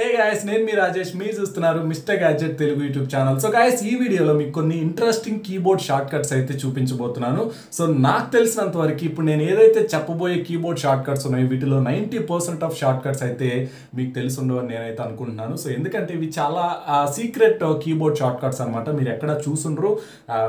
hey guys నేను మీ రాజేష్ మీరు చూస్తున్నారు Mister Gadget Telugu YouTube channel so guys ఈ వీడియోలో మీకు కొన్ని ఇంట్రెస్టింగ్ కీబోర్డ్ షార్ట్ కట్స్ అయితే చూపించబోతున్నాను సో నాకు తెలిసినంత వరకు ఇప్పుడు నేను ఏదైతే చెప్పబోయే కీబోర్డ్ షార్ట్ కట్స్ ఉన్నాయో వీటిలో ninety percent of shortcuts అయితే మీకు తెలిసి ఉండవని నేనైతే అనుకుంటున్నాను సో ఎందుకంటే ఇవి చాలా సీక్రెట్ కీబోర్డ్ షార్ట్ కట్స్ అనమాట మీరు ఎక్కడ చూసుండ్రు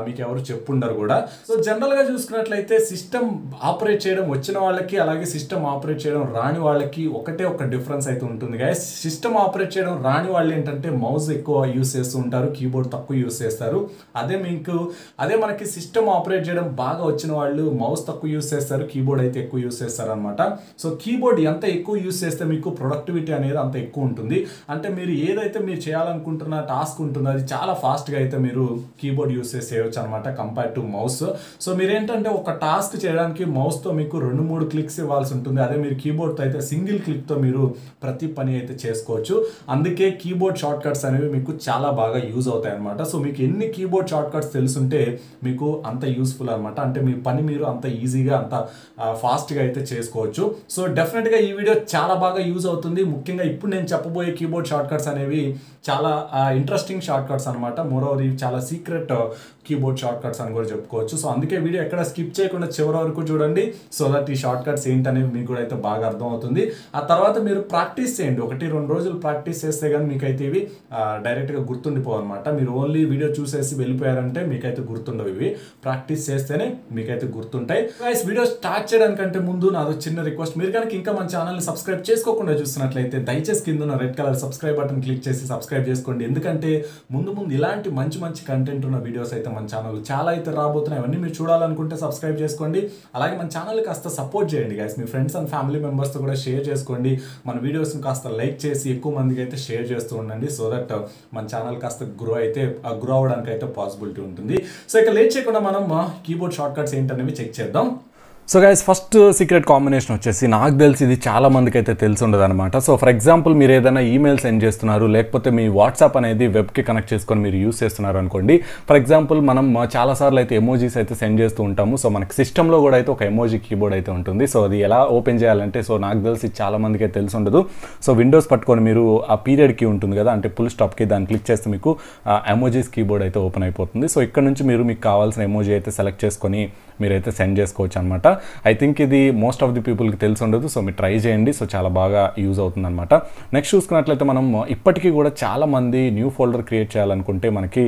మీకు ఎవరు చెప్పుండరు కూడా సో జనరల్గా చూసుకున్నట్లయితే సిస్టమ్ ఆపరేట్ చేయడం వచ్చిన వాళ్ళకి అలాగే సిస్టమ్ ఆపరేట్ చేయడం రాని వాళ్ళకి ఒకటే ఒక డిఫరెన్స్ అయితే ఉంటుంది గాయస్ సిస్టమ్ ఆపరేట్ చేయడం రాని వాళ్ళు ఏంటంటే మౌస్ ఎక్కువ యూస్ చేస్తూ ఉంటారు కీబోర్డ్ తక్కువ యూస్ చేస్తారు అదే మీకు అదే మనకి సిస్టమ్ ఆపరేట్ చేయడం బాగా వచ్చిన వాళ్ళు మౌస్ తక్కువ యూస్ చేస్తారు కీబోర్డ్ అయితే ఎక్కువ యూస్ చేస్తారు అనమాట సో కీబోర్డ్ ఎంత ఎక్కువ యూస్ చేస్తే మీకు ప్రొడక్టివిటీ అనేది అంత ఎక్కువ ఉంటుంది అంటే మీరు ఏదైతే మీరు చేయాలనుకుంటున్న టాస్క్ ఉంటుందో అది చాలా ఫాస్ట్గా అయితే మీరు కీబోర్డ్ యూస్ చేసి చేయవచ్చు అనమాట కంపేర్ టు మౌస్ సో మీరు ఏంటంటే ఒక టాస్క్ చేయడానికి మౌస్తో మీకు రెండు మూడు క్లిక్స్ ఇవ్వాల్సి ఉంటుంది అదే మీరు కీబోర్డ్తో అయితే సింగిల్ క్లిక్తో మీరు ప్రతి పని అయితే చేసుకోవచ్చు చేసుకోవచ్చు అందుకే కీబోర్డ్ షార్ట్ కట్స్ అనేవి మీకు చాలా బాగా యూజ్ అవుతాయి అనమాట సో మీకు ఎన్ని కీబోర్డ్ షార్ట్ కట్స్ తెలుసుంటే మీకు అంత యూస్ఫుల్ అనమాట అంటే మీ పని మీరు అంత ఈజీగా అంత ఫాస్ట్గా అయితే చేసుకోవచ్చు సో డెఫినెట్గా ఈ వీడియో చాలా బాగా యూజ్ అవుతుంది ముఖ్యంగా ఇప్పుడు నేను చెప్పబోయే కీబోర్డ్ షార్ట్ కట్స్ అనేవి చాలా ఇంట్రెస్టింగ్ షార్ట్ కట్స్ అనమాట మోరోవర్ ఇవి చాలా సీక్రెట్ కీబోర్డ్ షార్ట్ కట్స్ అని కూడా చెప్పుకోవచ్చు సో అందుకే వీడియో ఎక్కడ స్కిప్ చేయకుండా చివరి వరకు చూడండి సో దట్ ఈ షార్ట్ కట్స్ ఏంటనేవి మీకు కూడా అయితే బాగా అర్థమవుతుంది ఆ తర్వాత మీరు ప్రాక్టీస్ చేయండి ఒకటి రెండు రోజులు ప్రాక్టీస్ చేస్తే కానీ మీకైతే ఇవి డైరెక్ట్గా గుర్తుండిపోవు అనమాట మీరు ఓన్లీ వీడియో చూసేసి వెళ్ళిపోయారంటే మీకైతే గుర్తుండవు ఇవి ప్రాక్టీస్ చేస్తేనే మీకైతే గుర్తుంటాయి గైస్ వీడియో స్టార్ట్ చేయడానికంటే ముందు నాది చిన్న రిక్వెస్ట్ మీరు కనుక ఇంకా మన ఛానల్ని సబ్స్క్రైబ్ చేసుకోకుండా చూస్తున్నట్లయితే దయచేసి కింద ఉన్న red colour subscribe button click చేసి సబ్స్క్రైబ్ చేసుకోండి ఎందుకంటే ముందు ముందు ఇలాంటి మంచి మంచి కంటెంట్ ఉన్న వీడియోస్ అయితే మన ఛానల్ చాలా అయితే రాబోతున్నాయి అవన్నీ మీరు చూడాలనుకుంటే సబ్స్క్రైబ్ చేసుకోండి అలాగే మన ఛానల్ కాస్త సపోర్ట్ చేయండి గైస్ మీ ఫ్రెండ్స్ అండ్ ఫ్యామిలీ మెంబర్స్తో కూడా షేర్ చేసుకోండి మన వీడియోస్ని కాస్త లైక్ చేసి ఎక్కువ ఎక్కువ మందికి అయితే షేర్ చేస్తూ ఉండండి సో దట్ uh, మన ఛానల్ కాస్త గ్రో అయితే గ్రో అవడానికి అయితే పాసిబిలిటీ ఉంటుంది సో ఇక లేట్ చేయకుండా మనం కీబోర్డ్ షార్ట్ కట్స్ ఏంటనేవి చెక్ చేద్దాం so guys first secret combination వచ్చేసి నాకు తెలిసి ఇది చాలా మందికి అయితే తెలిసి ఉండదు అనమాట సో ఫర్ ఎగ్జాంపుల్ మీరు ఏదైనా ఈమెయిల్ సెండ్ చేస్తున్నారు లేకపోతే మీ వాట్సాప్ అనేది వెబ్కి కనెక్ట్ చేసుకొని మీరు యూస్ చేస్తున్నారు అనుకోండి ఫర్ ఎగ్జాంపుల్ మనం చాలాసార్లు అయితే ఎమోజీస్ అయితే సెండ్ చేస్తూ ఉంటాము సో మనకి సిస్టంలో కూడా అయితే ఒక ఎమోజీ కీబోర్డ్ అయితే ఉంటుంది సో అది ఎలా ఓపెన్ చేయాలంటే సో నాకు తెలిసి చాలా మందికి అయితే తెలిసి ఉండదు సో విండోస్ పట్టుకొని మీరు ఆ పీరియడ్కి ఉంటుంది కదా అంటే ఫుల్ స్టాప్కి దాన్ని క్లిక్ చేస్తే మీకు ఎమోజీస్ కీబోర్డ్ అయితే ఓపెన్ అయిపోతుంది సో ఇక్కడ నుంచి మీరు మీకు కావాల్సిన ఎమోజీ అయితే సెలెక్ట్ చేసుకొని మీరైతే సెండ్ చేసుకోవచ్చు అనమాట ఐ థింక్ ఇది మోస్ట్ ఆఫ్ ది పీపుల్కి తెలిసి ఉండదు సో మీరు ట్రై చేయండి సో చాలా బాగా యూజ్ అవుతుందన్నమాట నెక్స్ట్ చూసుకున్నట్లయితే మనం uh, ఇప్పటికీ కూడా చాలామంది న్యూ ఫోల్డర్ క్రియేట్ చేయాలనుకుంటే మనకి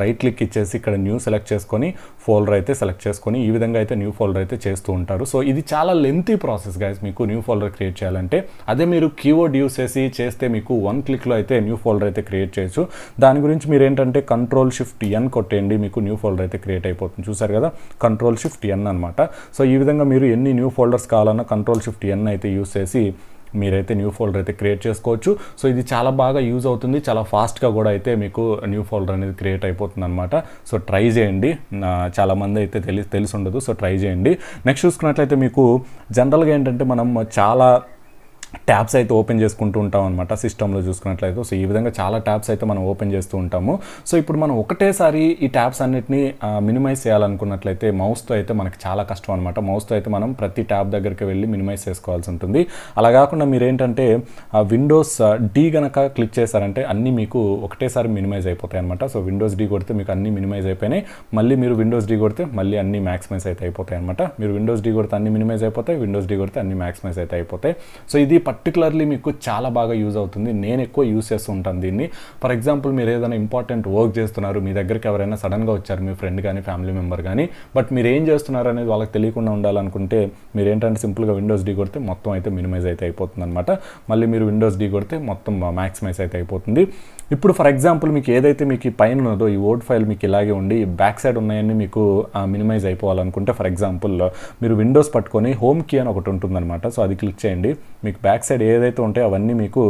రైట్ క్లిక్ ఇచ్చేసి ఇక్కడ న్యూ సెలెక్ట్ చేసుకొని ఫోల్డర్ అయితే సెలెక్ట్ చేసుకొని ఈ విధంగా అయితే న్యూ ఫోల్డర్ అయితే చేస్తూ ఉంటారు సో ఇది చాలా లెంతీ ప్రాసెస్ గాయస్ మీకు న్యూ ఫోల్డర్ క్రియేట్ చేయాలంటే అదే మీరు కీవర్డ్ యూస్ చేసి చేస్తే మీకు వన్ క్లిక్లో అయితే న్యూ ఫోల్డర్ అయితే క్రియేట్ చేయొచ్చు దాని గురించి మీరు ఏంటంటే కంట్రోల్ షిఫ్ట్ ఎన్ కొట్టేయండి మీకు న్యూ ఫోల్డర్ అయితే క్రియేట్ అయిపోతుంది చూసారు కదా కంట్రోల్ షిఫ్ట్ షిఫ్ట్ ఎన్ అనమాట సో ఈ విధంగా మీరు ఎన్ని న్యూ ఫోల్డర్స్ కావాలన్నా కంట్రోల్ షిఫ్ట్ ఎన్ అయితే యూస్ చేసి మీరైతే న్యూ ఫోల్డర్ అయితే క్రియేట్ చేసుకోవచ్చు సో ఇది చాలా బాగా యూజ్ అవుతుంది చాలా ఫాస్ట్గా కూడా అయితే మీకు న్యూ ఫోల్డర్ అనేది క్రియేట్ అయిపోతుంది అనమాట సో ట్రై చేయండి చాలామంది అయితే తెలిసి తెలిసి ఉండదు సో ట్రై చేయండి నెక్స్ట్ చూసుకున్నట్లయితే మీకు జనరల్గా ఏంటంటే మనం చాలా ట్యాబ్స్ అయితే ఓపెన్ చేసుకుంటూ ఉంటాం అనమాట సిస్టంలో చూసుకున్నట్లయితే సో ఈ విధంగా చాలా ట్యాబ్స్ అయితే మనం ఓపెన్ చేస్తూ ఉంటాము సో ఇప్పుడు మనం ఒకటేసారి ఈ ట్యాబ్స్ అన్నిటిని మినిమైజ్ చేయాలనుకున్నట్లయితే మౌస్తో అయితే మనకి చాలా కష్టం అనమాట మౌస్తో అయితే మనం ప్రతి ట్యాబ్ దగ్గరికి వెళ్ళి మినిమైజ్ చేసుకోవాల్సి ఉంటుంది అలా కాకుండా మీరేంటంటే విండోస్ డీ గనక క్లిక్ చేశారంటే అన్నీ మీకు ఒకటేసారి మినిమైజ్ అయిపోతాయి అనమాట సో విండోస్ డి కొడితే మీకు అన్నీ మినిమైజ్ అయిపోయినాయి మళ్ళీ మీరు విండోస్ డి కొడితే మళ్ళీ అన్ని మ్యాక్సిమైజ్ అయితే అయిపోతాయి అనమాట మీరు విండోస్ డి కొడితే అన్ని మినిమైజ్ అయిపోతాయి విండోస్ డి కొడితే అన్ని మ్యాక్సిమైజ్ అయితే అయిపోతాయి సో ఇది పర్టికులర్లీ మీకు చాలా బాగా యూజ్ అవుతుంది నేను ఎక్కువ యూస్ చేస్తూ ఉంటాను దీన్ని ఫర్ ఎగ్జాంపుల్ మీరు ఏదైనా ఇంపార్టెంట్ వర్క్ చేస్తున్నారు మీ దగ్గరికి ఎవరైనా సడన్గా వచ్చారు మీ ఫ్రెండ్ కానీ ఫ్యామిలీ మెంబర్ కానీ బట్ మీరు ఏం చేస్తున్నారు అనేది వాళ్ళకి తెలియకుండా ఉండాలనుకుంటే మీరు ఏంటంటే సింపుల్గా విండోస్ డీ కొడితే మొత్తం అయితే మినిమైజ్ అయితే అయిపోతుంది అనమాట మళ్ళీ మీరు విండోస్ డీ కొడితే మొత్తం మ్యాక్సిమైజ్ అయితే అయిపోతుంది ఇప్పుడు ఫర్ ఎగ్జాంపుల్ మీకు ఏదైతే మీకు ఈ పైన ఉన్నదో ఈ ఓడ్ ఫైల్ మీకు ఇలాగే ఉండి బ్యాక్ సైడ్ ఉన్నాయని మీకు మినిమైజ్ అయిపోవాలనుకుంటే ఫర్ ఎగ్జాంపుల్ మీరు విండోస్ పట్టుకొని హోమ్ కీ అని ఒకటి ఉంటుందన్నమాట సో అది క్లిక్ చేయండి మీకు బ్యాక్ బ్యాక్ సైడ్ ఏదైతే ఉంటే అవన్నీ మీకు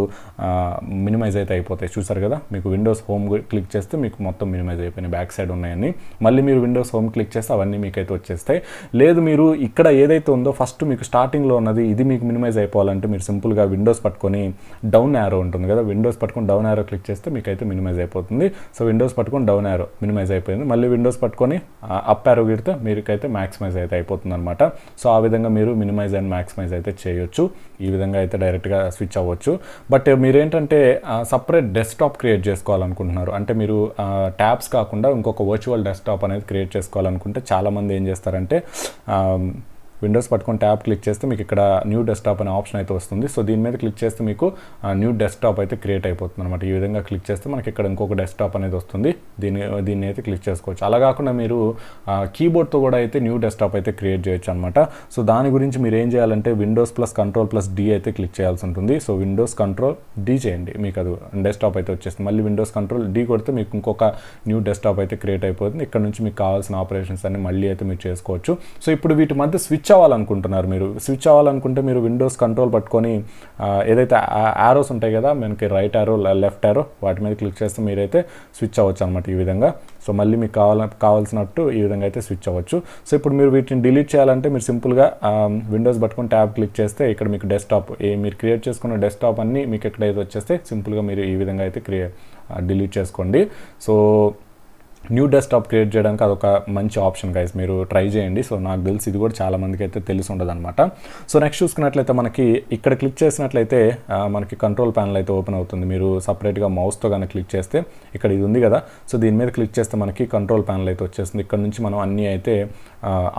మినిమైజ్ అయితే అయిపోతాయి చూసారు కదా మీకు విండోస్ హోమ్ క్లిక్ చేస్తే మీకు మొత్తం మినిమైజ్ అయిపోయినాయి బ్యాక్ సైడ్ ఉన్నాయని మళ్ళీ మీరు విండోస్ హోమ్ క్లిక్ చేస్తే అవన్నీ మీకైతే వచ్చేస్తాయి లేదు మీరు ఇక్కడ ఏదైతే ఉందో ఫస్ట్ మీకు స్టార్టింగ్లో ఉన్నది ఇది మీకు మినిమైజ్ అయిపోవాలంటే మీరు సింపుల్గా విండోస్ పట్టుకొని డౌన్ యారో ఉంటుంది కదా విండోస్ పట్టుకొని డౌన్ యారో క్లిక్ చేస్తే మీకైతే మినిమైజ్ అయిపోతుంది సో విండోస్ పట్టుకొని డౌన్ యారో మినిమైజ్ అయిపోయింది మళ్ళీ విండోస్ పట్టుకొని అప్ యారో గిడితే మీకైతే మ్యాక్సిమైజ్ అయితే అయిపోతుంది అనమాట సో ఆ విధంగా మీరు మినిమైజ్ అండ్ మ్యాక్సిమైజ్ అయితే చేయొచ్చు ఈ విధంగా అయితే అయితే డైరెక్ట్గా స్విచ్ అవ్వచ్చు బట్ మీరేంటంటే సపరేట్ డెస్క్టాప్ క్రియేట్ చేసుకోవాలనుకుంటున్నారు అంటే మీరు ట్యాబ్స్ కాకుండా ఇంకొక వర్చువల్ డెస్క్టాప్ అనేది క్రియేట్ చేసుకోవాలనుకుంటే చాలామంది ఏం చేస్తారంటే విండోస్ పట్టుకొని ట్యాబ్ క్లిక్ చేస్తే మీకు ఇక్కడ న్యూ డెస్క్టాప్ అనే ఆప్షన్ అయితే వస్తుంది సో దీని మీద క్లిక్ చేస్తే మీకు న్యూ డెస్క్టాప్ అయితే క్రియేట్ అయిపోతుంది అనమాట ఈ విధంగా క్లిక్ చేస్తే మనకి ఇక్కడ ఇంకొక డెస్క్టాప్ అనేది వస్తుంది దీని దీన్ని అయితే క్లిక్ చేసుకోవచ్చు అలా కాకుండా మీరు కీబోర్డ్తో కూడా అయితే న్యూ డెస్క్టాప్ అయితే క్రియేట్ చేయొచ్చు అనమాట సో దాని గురించి మీరు ఏం చేయాలంటే Windows plus control plus D అయితే క్లిక్ చేయాల్సి ఉంటుంది సో విండోస్ కంట్రోల్ డి చేయండి మీకు అది డెస్క్టాప్ అయితే వచ్చేస్తుంది మళ్ళీ విండోస్ కంట్రోల్ డి కొడితే మీకు ఇంకొక న్యూ డెస్క్టాప్ అయితే క్రియేట్ అయిపోతుంది ఇక్కడ నుంచి మీకు కావాల్సిన ఆపరేషన్స్ అన్ని మళ్ళీ అయితే మీరు చేసుకోవచ్చు సో ఇప్పుడు వీటి మధ్య స్విచ్ అవ్వాలనుకుంటున్నారు మీరు స్విచ్ అవ్వాలనుకుంటే మీరు విండోస్ కంట్రోల్ పట్టుకొని ఏదైతే యారోస్ ఉంటాయి కదా మనకి రైట్ యారో లెఫ్ట్ యారో వాటి మీద క్లిక్ చేస్తే మీరైతే స్విచ్ అవ్వచ్చు అనమాట ఈ విధంగా సో మళ్ళీ మీకు కావాల కావాల్సినట్టు ఈ విధంగా అయితే స్విచ్ అవ్వచ్చు సో ఇప్పుడు మీరు వీటిని డిలీట్ చేయాలంటే మీరు సింపుల్గా విండోస్ పట్టుకొని ట్యాబ్ క్లిక్ చేస్తే ఇక్కడ మీకు డెస్క్టాప్ ఏ మీరు క్రియేట్ చేసుకున్న డెస్క్టాప్ అన్నీ మీకు ఎక్కడైతే వచ్చేస్తే సింపుల్గా మీరు ఈ విధంగా అయితే క్రియే డిలీట్ చేసుకోండి సో న్యూ డెస్క్టాప్ క్రియేట్ చేయడానికి అదొక మంచి ఆప్షన్ గైస్ మీరు ట్రై చేయండి సో నాకు తెలిసి ఇది కూడా చాలా మందికి అయితే తెలిసి ఉండదు అనమాట సో నెక్స్ట్ చూసుకున్నట్లయితే మనకి ఇక్కడ క్లిక్ చేసినట్లయితే మనకి కంట్రోల్ ప్యానల్ అయితే ఓపెన్ అవుతుంది మీరు సపరేట్గా మౌస్తో కానీ క్లిక్ చేస్తే ఇక్కడ ఇది ఉంది కదా సో దీని మీద క్లిక్ చేస్తే మనకి కంట్రోల్ ప్యానల్ అయితే వచ్చేస్తుంది ఇక్కడ నుంచి మనం అన్నీ అయితే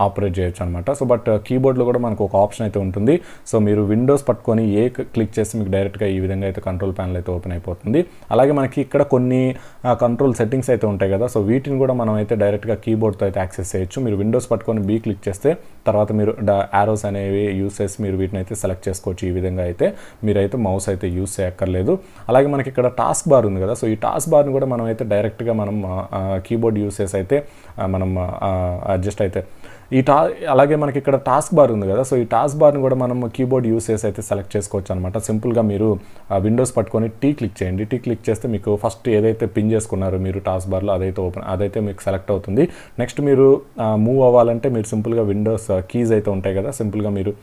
ఆపరేట్ చేయొచ్చు అనమాట సో బట్ కీబోర్డ్లో uh, కూడా మనకు ఒక ఆప్షన్ అయితే ఉంటుంది సో మీరు విండోస్ పట్టుకొని ఏ క్లిక్ చేస్తే మీకు డైరెక్ట్గా ఈ విధంగా అయితే కంట్రోల్ ప్యానల్ అయితే ఓపెన్ అయిపోతుంది అలాగే మనకి ఇక్కడ కొన్ని కంట్రోల్ సెట్టింగ్స్ అయితే ఉంటాయి కదా సో వీటిని కూడా మనం అయితే డైరెక్ట్గా కీబోర్డ్తో అయితే యాక్సెస్ చేయొచ్చు మీరు విండోస్ పట్టుకొని బీ క్లిక్ చేస్తే తర్వాత మీరు యారోస్ అనేవి యూస్ చేసి మీరు వీటిని అయితే సెలెక్ట్ చేసుకోవచ్చు ఈ విధంగా అయితే మీరైతే మౌస్ అయితే యూస్ చేయక్కర్లేదు అలాగే మనకి ఇక్కడ టాస్క్ బార్ ఉంది కదా సో ఈ టాస్క్ బార్ని కూడా మనం అయితే డైరెక్ట్గా మనం కీబోర్డ్ యూస్ చేసి అయితే మనం అడ్జస్ట్ అయితే ఈ టా అలాగే మనకి ఇక్కడ టాస్క్ బార్ ఉంది కదా సో ఈ టాస్క్ బార్ని కూడా మనం కీబోర్డ్ యూస్ చేసి అయితే సెలెక్ట్ చేసుకోవచ్చు అనమాట సింపుల్గా మీరు విండోస్ పట్టుకొని టీ క్లిక్ చేయండి టీ క్లిక్ చేస్తే మీకు ఫస్ట్ ఏదైతే పిన్ చేసుకున్నారో మీరు టాస్క్ బార్లో అదైతే ఓపెన్ అదైతే మీకు సెలెక్ట్ అవుతుంది నెక్స్ట్ మీరు మూవ్ అవ్వాలంటే మీరు సింపుల్గా విండోస్ కీజ్ అయితే ఉంటాయి కదా సింపుల్గా మీరు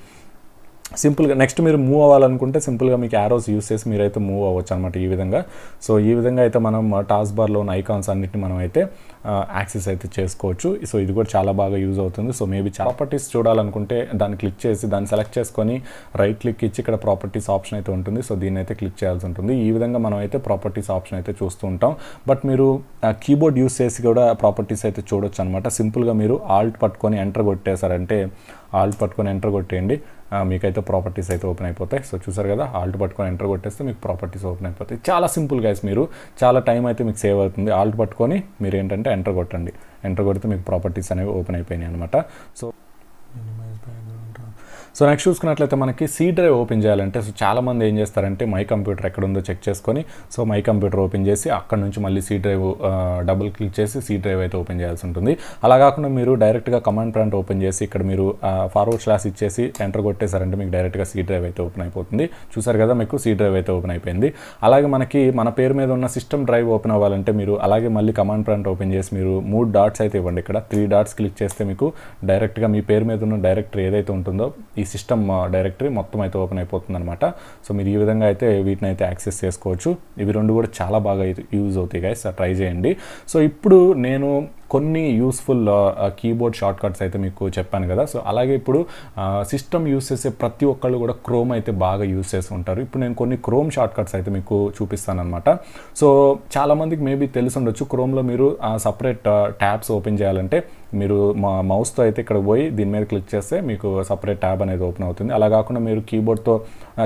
సింపుల్గా నెక్స్ట్ మీరు మూవ్ అవ్వాలనుకుంటే సింపుల్గా మీకు యారోస్ యూస్ చేసి మీరైతే మూవ్ అవ్వచ్చు అనమాట ఈ విధంగా సో ఈ విధంగా అయితే మనం టాస్క్ బార్లో ఉన్న ఐకాన్స్ అన్నిటిని మనం అయితే యాక్సెస్ అయితే చేసుకోవచ్చు సో ఇది కూడా చాలా బాగా యూజ్ అవుతుంది సో మేబీ ప్రాపర్టీస్ చూడాలనుకుంటే దాన్ని క్లిక్ చేసి దాన్ని సెలెక్ట్ చేసుకొని రైట్ క్లిక్ ఇచ్చి ఇక్కడ ప్రాపర్టీస్ ఆప్షన్ అయితే ఉంటుంది సో దీన్ని అయితే క్లిక్ చేయాల్సి ఉంటుంది ఈ విధంగా మనం అయితే ప్రాపర్టీస్ ఆప్షన్ అయితే చూస్తూ ఉంటాం బట్ మీరు కీబోర్డ్ యూస్ చేసి కూడా ప్రాపర్టీస్ అయితే చూడొచ్చు అనమాట సింపుల్గా మీరు ఆల్ట్ పట్టుకొని ఎంటర్ కొట్టేశారంటే ఆల్ట్ పట్టుకొని ఎంటర్ కొట్టేయండి మీకైతే ప్రాపర్టీస్ అయితే ఓపెన్ అయిపోతాయి సో చూసారు కదా ఆల్ట్ పట్టుకొని ఎంటర్ కొట్టేస్తే మీకు ప్రాపర్టీస్ ఓపెన్ అయిపోతాయి చాలా సింపుల్ గైస్ మీరు చాలా టైం అయితే మీకు సేవ్ అవుతుంది ఆల్ట్ పట్టుకొని మీరు ఏంటంటే ఎంటర్ కొట్టండి ఎంటర్ కొడితే మీకు ప్రాపర్టీస్ అనేవి ఓపెన్ అయిపోయినాయి అనమాట సో సో నెక్స్ట్ చూసుకున్నట్లయితే మనకి సీ డ్రైవ్ ఓపెన్ చేయాలంటే సో చాలామంది ఏం చేస్తారంటే మై కంప్యూటర్ ఎక్కడ ఉందో చెక్ చేసుకొని సో మై కంప్యూటర్ ఓపెన్ చేసి అక్కడ నుంచి మళ్ళీ సీ డ్రైవ్ డబుల్ క్లిక్ చేసి సీ డ్రైవ్ అయితే ఓపెన్ చేయాల్సి ఉంటుంది అలా కాకుండా మీరు డైరెక్ట్గా కమాండ్ ప్రాంట్ ఓపెన్ చేసి ఇక్కడ మీరు ఫార్వర్డ్ క్లాస్ ఇచ్చేసి ఎంటర్ కొట్టేశారంటే మీకు డైరెక్ట్గా సీ డ్రైవ్ అయితే ఓపెన్ అయిపోతుంది చూసారు కదా మీకు సీ డ్రైవ్ అయితే ఓపెన్ అయిపోయింది అలాగే మనకి మన పేరు మీద ఉన్న సిస్టమ్ డ్రైవ్ ఓపెన్ అవ్వాలంటే మీరు అలాగే మళ్ళీ కమాండ్ ప్రాంట్ ఓపెన్ చేసి మీరు మూడు డాట్స్ అయితే ఇవ్వండి ఇక్కడ త్రీ డాట్స్ క్లిక్ చేస్తే మీకు డైరెక్ట్గా మీ పేరు మీద ఉన్న డైరెక్టర్ ఏదైతే ఉంటుందో ఈ సిస్టమ్ డైరెక్టరీ మొత్తం అయితే ఓపెన్ అయిపోతుంది అనమాట సో మీరు ఈ విధంగా అయితే వీటిని అయితే యాక్సెస్ చేసుకోవచ్చు ఇవి రెండు కూడా చాలా బాగా యూజ్ అవుతాయి గైస్ ట్రై చేయండి సో ఇప్పుడు నేను కొన్ని యూస్ఫుల్ కీబోర్డ్ షార్ట్ కట్స్ అయితే మీకు చెప్పాను కదా సో అలాగే ఇప్పుడు సిస్టమ్ uh, యూస్ చేసే ప్రతి ఒక్కళ్ళు కూడా క్రోమ్ అయితే బాగా యూస్ చేసి ఉంటారు ఇప్పుడు నేను కొన్ని క్రోమ్ షార్ట్ కట్స్ అయితే మీకు చూపిస్తానమాట సో చాలామందికి మేబీ తెలిసి ఉండొచ్చు క్రోమ్లో మీరు సపరేట్ ట్యాబ్స్ ఓపెన్ చేయాలంటే మీరు మా మౌస్తో అయితే ఇక్కడ పోయి దీని మీద క్లిక్ చేస్తే మీకు సపరేట్ ట్యాబ్ అనేది ఓపెన్ అవుతుంది అలా కాకుండా మీరు కీబోర్డ్తో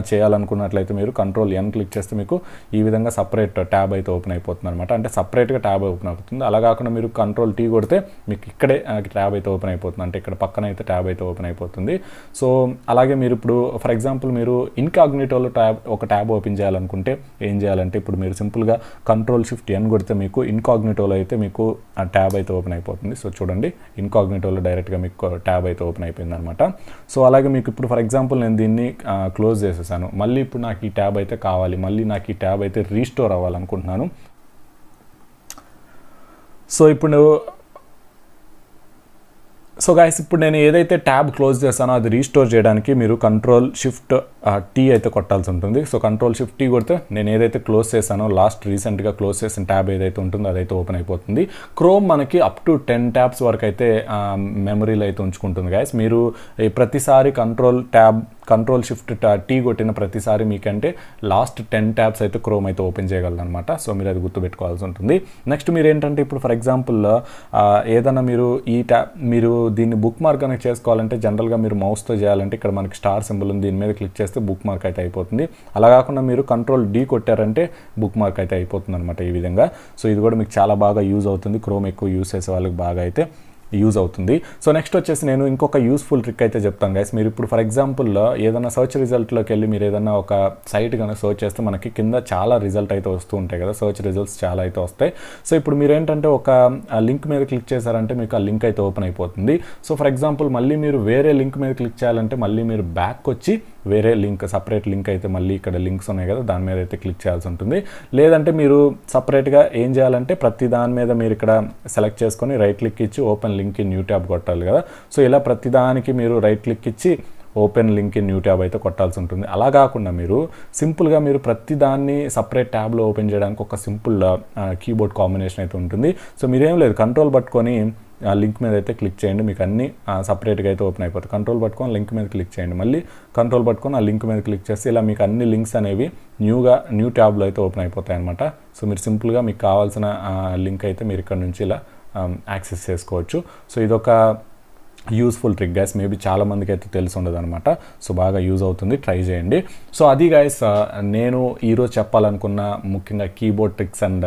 చేయాలనుకున్నట్లయితే మీరు కంట్రోల్ ఎన్ క్లిక్ చేస్తే మీకు ఈ విధంగా సపరేట్ ట్యాబ్ అయితే ఓపెన్ అయిపోతుంది అనమాట అంటే సపరేట్గా ట్యాబ్ ఓపెన్ అవుతుంది అలా కాకుండా మీరు కంట్రోల్ టీ కొడితే మీకు ఇక్కడే ట్యాబ్ అయితే ఓపెన్ అయిపోతుంది అంటే ఇక్కడ పక్కన అయితే ట్యాబ్ అయితే ఓపెన్ అయిపోతుంది సో అలాగే మీరు ఇప్పుడు ఫర్ ఎగ్జాంపుల్ మీరు ఇన్కాగ్నేటోలో ట్యాబ్ ఒక ట్యాబ్ ఓపెన్ చేయాలనుకుంటే ఏం చేయాలంటే ఇప్పుడు మీరు సింపుల్గా కంట్రోల్ షిఫ్ట్ ఎన్ కొడితే మీకు ఇన్కాగ్నేటోలో అయితే మీకు ఆ ట్యాబ్ అయితే ఓపెన్ అయిపోతుంది సో చూడండి ఇన్కాగ్నేటోలో డైరెక్ట్గా మీకు ట్యాబ్ అయితే ఓపెన్ అయిపోయింది అనమాట సో అలాగే మీకు ఇప్పుడు ఫర్ ఎగ్జాంపుల్ నేను దీన్ని క్లోజ్ చేసి చేసేసాను మళ్ళీ ఇప్పుడు నాకు ఈ ట్యాబ్ అయితే కావాలి మళ్ళీ నాకు ఈ ట్యాబ్ అయితే రీస్టోర్ అవ్వాలనుకుంటున్నాను సో ఇప్పుడు సో గాయస్ ఇప్పుడు నేను ఏదైతే ట్యాబ్ క్లోజ్ చేస్తానో అది రీస్టోర్ చేయడానికి మీరు కంట్రోల్ షిఫ్ట్ టీ అయితే కొట్టాల్సి ఉంటుంది సో కంట్రోల్ షిఫ్ట్ టీ కొడితే నేను ఏదైతే క్లోజ్ చేశానో లాస్ట్ రీసెంట్గా క్లోజ్ చేసిన ట్యాబ్ ఏదైతే ఉంటుందో అదైతే ఓపెన్ అయిపోతుంది క్రోమ్ మనకి అప్ టు టెన్ ట్యాబ్స్ వరకు అయితే మెమరీలు అయితే ఉంచుకుంటుంది గాయస్ మీరు ప్రతిసారి control tab control shift T కొట్టిన ప్రతిసారి మీకంటే లాస్ట్ టెన్ ట్యాబ్స్ అయితే క్రోమ్ అయితే ఓపెన్ చేయగలరు అనమాట సో మీరు అది గుర్తుపెట్టుకోవాల్సి ఉంటుంది నెక్స్ట్ మీరు ఏంటంటే ఇప్పుడు ఫర్ ఎగ్జాంపుల్ ఏదైనా మీరు ఈ ట్యాబ్ మీరు దీన్ని బుక్ మార్క్ అనేది చేసుకోవాలంటే జనరల్గా మీరు మౌస్తో చేయాలంటే ఇక్కడ మనకి స్టార్ సింబల్ ఉంది దీని మీద క్లిక్ చేస్తే బుక్ మార్క్ అయితే అయిపోతుంది అలా కాకుండా మీరు కంట్రోల్ డీ కొట్టారంటే బుక్ మార్క్ అయితే అయిపోతుంది అనమాట ఈ విధంగా సో ఇది కూడా మీకు చాలా బాగా యూజ్ అవుతుంది క్రోమ్ ఎక్కువ యూస్ చేసే వాళ్ళకి బాగా అయితే యూజ్ అవుతుంది సో నెక్స్ట్ వచ్చేసి నేను ఇంకొక యూస్ఫుల్ ట్రిక్ అయితే చెప్తాను గైస్ మీరు ఇప్పుడు ఫర్ ఎగ్జాంపుల్ uh, ఏదైనా సర్చ్ రిజల్ట్లోకి వెళ్ళి మీరు ఏదైనా ఒక సైట్ కనుక సర్చ్ చేస్తే మనకి కింద చాలా రిజల్ట్ అయితే వస్తూ ఉంటాయి కదా సర్చ్ రిజల్ట్స్ చాలా అయితే వస్తాయి సో ఇప్పుడు మీరు ఏంటంటే ఒక లింక్ మీద క్లిక్ చేశారంటే మీకు ఆ లింక్ అయితే ఓపెన్ అయిపోతుంది సో ఫర్ ఎగ్జాంపుల్ మళ్ళీ మీరు వేరే లింక్ మీద క్లిక్ చేయాలంటే మళ్ళీ మీరు బ్యాక్ వచ్చి వేరే లింక్ సపరేట్ లింక్ అయితే మళ్ళీ ఇక్కడ లింక్స్ ఉన్నాయి కదా దాని మీద అయితే క్లిక్ చేయాల్సి ఉంటుంది లేదంటే మీరు సపరేట్గా ఏం చేయాలంటే ప్రతి దాని మీద మీరు ఇక్కడ సెలెక్ట్ చేసుకొని రైట్ క్లిక్ ఇచ్చి ఓపెన్ లింక్ న్యూ ట్యాబ్ కొట్టాలి కదా సో ఇలా ప్రతి దానికి మీరు రైట్ క్లిక్ ఇచ్చి open link in new tab అయితే కొట్టాల్సి ఉంటుంది అలా కాకుండా మీరు సింపుల్గా మీరు ప్రతి దాన్ని సపరేట్ ట్యాబ్లో ఓపెన్ చేయడానికి ఒక సింపుల్ కీబోర్డ్ కాంబినేషన్ అయితే ఉంటుంది సో మీరేం లేదు కంట్రోల్ పట్టుకొని ఆ లింక్ మీద అయితే క్లిక్ చేయండి మీకు అన్ని సపరేట్గా అయితే ఓపెన్ అయిపోతుంది కంట్రోల్ పట్టుకొని లింక్ మీద క్లిక్ చేయండి మళ్ళీ కంట్రోల్ పట్టుకొని ఆ లింక్ మీద క్లిక్ చేస్తే ఇలా మీకు అన్ని లింక్స్ అనేవి న్యూగా న్యూ ట్యాబ్లో అయితే ఓపెన్ అయిపోతాయి అనమాట సో మీరు సింపుల్గా మీకు కావాల్సిన లింక్ అయితే మీరు ఇక్కడ నుంచి ఇలా యాక్సెస్ చేసుకోవచ్చు సో ఇదొక యూస్ఫుల్ ట్రిక్ గైస్ మేబీ చాలా మందికి అయితే తెలిసి ఉండదు అనమాట సో బాగా యూజ్ అవుతుంది ట్రై చేయండి సో అది గైస్ uh, నేను ఈరోజు చెప్పాలనుకున్న ముఖ్యంగా keyboard tricks and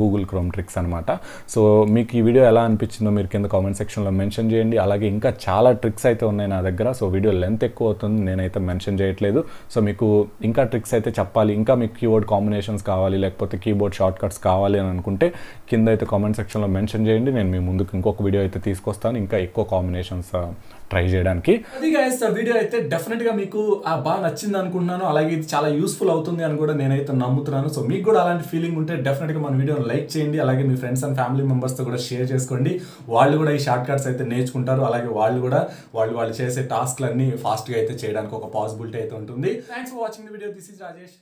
Google Chrome tricks అనమాట సో మీకు ఈ వీడియో ఎలా అనిపించిందో మీరు కింద కామెంట్ సెక్షన్లో మెన్షన్ చేయండి అలాగే ఇంకా చాలా ట్రిక్స్ అయితే ఉన్నాయి నా దగ్గర సో వీడియో లెంత్ ఎక్కువ అవుతుంది నేనైతే మెన్షన్ చేయట్లేదు సో మీకు ఇంకా ట్రిక్స్ అయితే చెప్పాలి ఇంకా మీకు కీబోర్డ్ కాంబినేషన్స్ కావాలి లేకపోతే కీబోర్డ్ షార్ట్ కట్స్ కావాలి అని అనుకుంటే కింద అయితే కామెంట్ సెక్షన్లో మెన్షన్ చేయండి నేను మీ ముందుకు ఇంకొక వీడియో అయితే తీసుకొస్తాను ఇంకా ఎక్కువ కాంబినేషన్ క్వశ్చన్స్ ట్రై uh, చేయడానికి అది గాయస్ వీడియో అయితే డెఫినెట్గా మీకు బాగా నచ్చింది అనుకుంటున్నాను అలాగే ఇది చాలా యూస్ఫుల్ అవుతుంది అని కూడా నేనైతే నమ్ముతున్నాను సో మీకు కూడా అలాంటి ఫీలింగ్ ఉంటే డెఫినెట్గా మన వీడియోని లైక్ చేయండి అలాగే మీ ఫ్రెండ్స్ అండ్ ఫ్యామిలీ మెంబర్స్తో కూడా షేర్ చేసుకోండి వాళ్ళు కూడా ఈ షార్ట్ కట్స్ అయితే నేర్చుకుంటారు అలాగే వాళ్ళు కూడా వాళ్ళు వాళ్ళు చేసే టాస్క్లన్నీ ఫాస్ట్గా అయితే చేయడానికి ఒక పాసిబిలిటీ అయితే ఉంటుంది thanks for watching the video this is Rajesh